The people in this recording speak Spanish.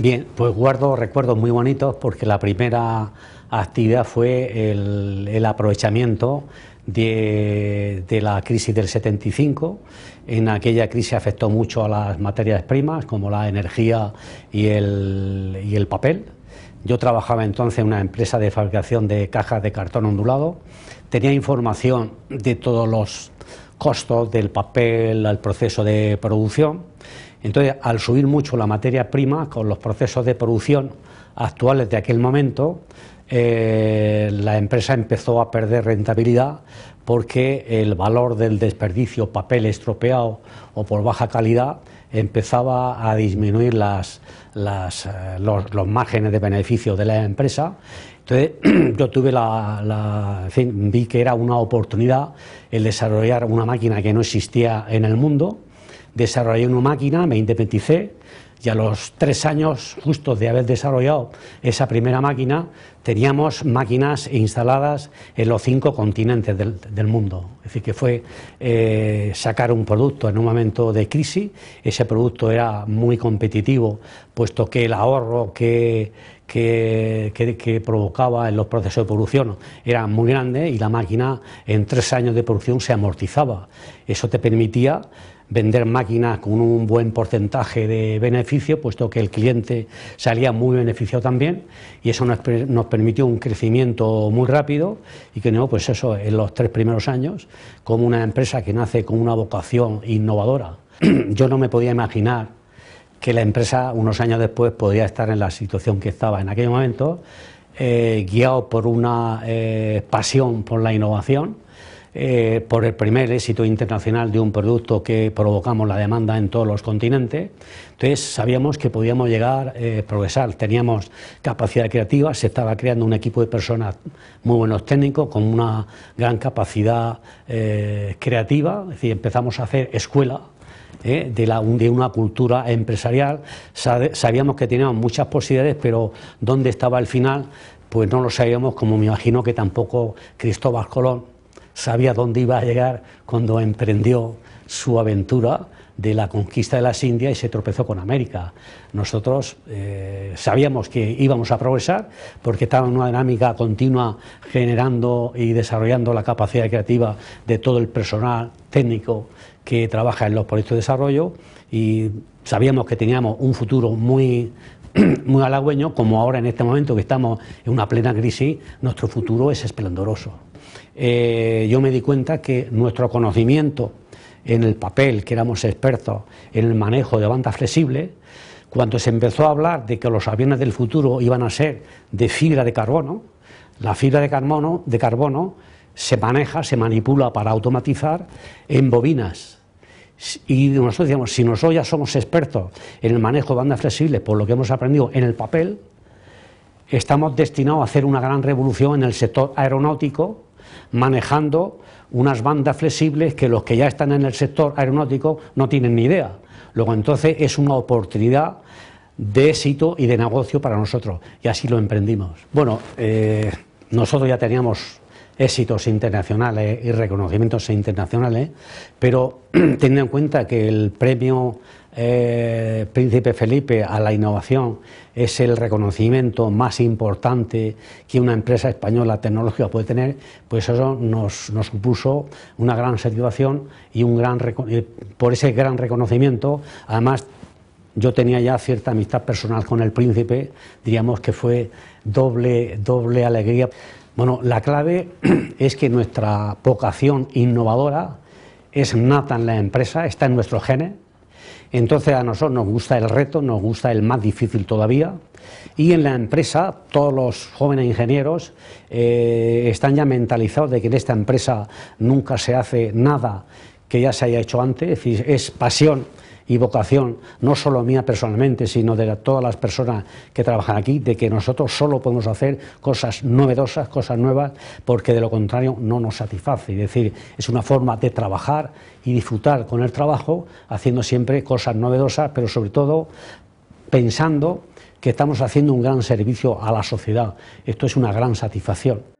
Bien, pues guardo recuerdos muy bonitos porque la primera actividad fue el, aprovechamiento de, la crisis del 75. En aquella crisis afectó mucho a las materias primas como la energía y el, y el papel. Yo trabajaba entonces en una empresa de fabricación de cajas de cartón ondulado. Tenía información de todos los costos del papel, al proceso de producción entonces, al subir mucho la materia prima con los procesos de producción actuales de aquel momento, eh, la empresa empezó a perder rentabilidad porque el valor del desperdicio, papel estropeado o por baja calidad, empezaba a disminuir las, eh, los, márgenes de beneficio de la empresa. Entonces yo tuve la en fin, vi que era una oportunidad el desarrollar una máquina que no existía en el mundo desarrollé una máquina, me independicé y a los tres años justo de haber desarrollado esa primera máquina, teníamos máquinas instaladas en los cinco continentes del, mundo. Es decir, que fue eh, sacar un producto en un momento de crisis. Ese producto era muy competitivo, puesto que el ahorro que, que, que, que, provocaba en los procesos de producción era muy grande y la máquina en tres años de producción se amortizaba. Eso te permitía vender máquinas con un buen porcentaje de beneficio, puesto que el cliente salía muy beneficiado también, y eso nos, permitió un crecimiento muy rápido, y que no, pues eso, en los tres primeros años, como una empresa que nace con una vocación innovadora. Yo no me podía imaginar que la empresa unos años después podía estar en la situación que estaba en aquel momento, eh, guiado por una eh, pasión por la innovación eh, por el primer éxito internacional de un producto que provocamos la demanda en todos los continentes. Entonces sabíamos que podíamos llegar, a eh, progresar, teníamos capacidad creativa, se estaba creando un equipo de personas muy buenos técnicos, con una gran capacidad eh, creativa, es decir, empezamos a hacer escuela. de, de, una cultura empresarial. Sabíamos que teníamos muchas posibilidades, pero dónde estaba el final, pues no lo sabíamos, como me imagino que tampoco Cristóbal Colón sabía dónde iba a llegar cuando emprendió su aventura de la conquista de las Indias y se tropezó con América. Nosotros eh, sabíamos que íbamos a progresar porque estaba en una dinámica continua generando y desarrollando la capacidad creativa de todo el personal técnico que trabaja en los proyectos de desarrollo y sabíamos que teníamos un futuro muy muy halagüeño, como ahora en este momento que estamos en una plena crisis, nuestro futuro es esplendoroso. Eh, yo me di cuenta que nuestro conocimiento en el papel, que éramos expertos en el manejo de banda flexible, cuando se empezó a hablar de que los aviones del futuro iban a ser de fibra de carbono, la fibra de carbono, de carbono se maneja, se manipula para automatizar en bobinas. Y nosotros decíamos, si nosotros ya somos expertos en el manejo de bandas flexibles por lo que hemos aprendido en el papel, estamos destinados a hacer una gran revolución en el sector aeronáutico manejando unas bandas flexibles que los que ya están en el sector aeronáutico no tienen ni idea. Luego entonces es una oportunidad de éxito y de negocio para nosotros y así lo emprendimos. Bueno, eh, nosotros ya teníamos éxitos internacionales y reconocimientos internacionales, pero teniendo en cuenta que el premio eh, Príncipe Felipe a la innovación es el reconocimiento más importante que una empresa española tecnológica puede tener, pues eso nos, supuso una gran satisfacción y un gran eh, por ese gran reconocimiento, además yo tenía ya cierta amistad personal con el príncipe, diríamos que fue doble alegría. Bueno, la clave es que nuestra vocación innovadora es nata en la empresa, está en nuestro gene. Entonces a nosotros nos gusta el reto, nos gusta el más difícil todavía. Y en la empresa todos los jóvenes ingenieros eh, están ya mentalizados de que en esta empresa nunca se hace nada que ya se haya hecho antes. es pasión y vocación, no solo mía personalmente, sino de todas las personas que trabajan aquí, de que nosotros solo podemos hacer cosas novedosas, cosas nuevas, porque de lo contrario no nos satisface. Es decir, es una forma de trabajar y disfrutar con el trabajo, haciendo siempre cosas novedosas, pero sobre todo pensando que estamos haciendo un gran servicio a la sociedad. Esto es una gran satisfacción.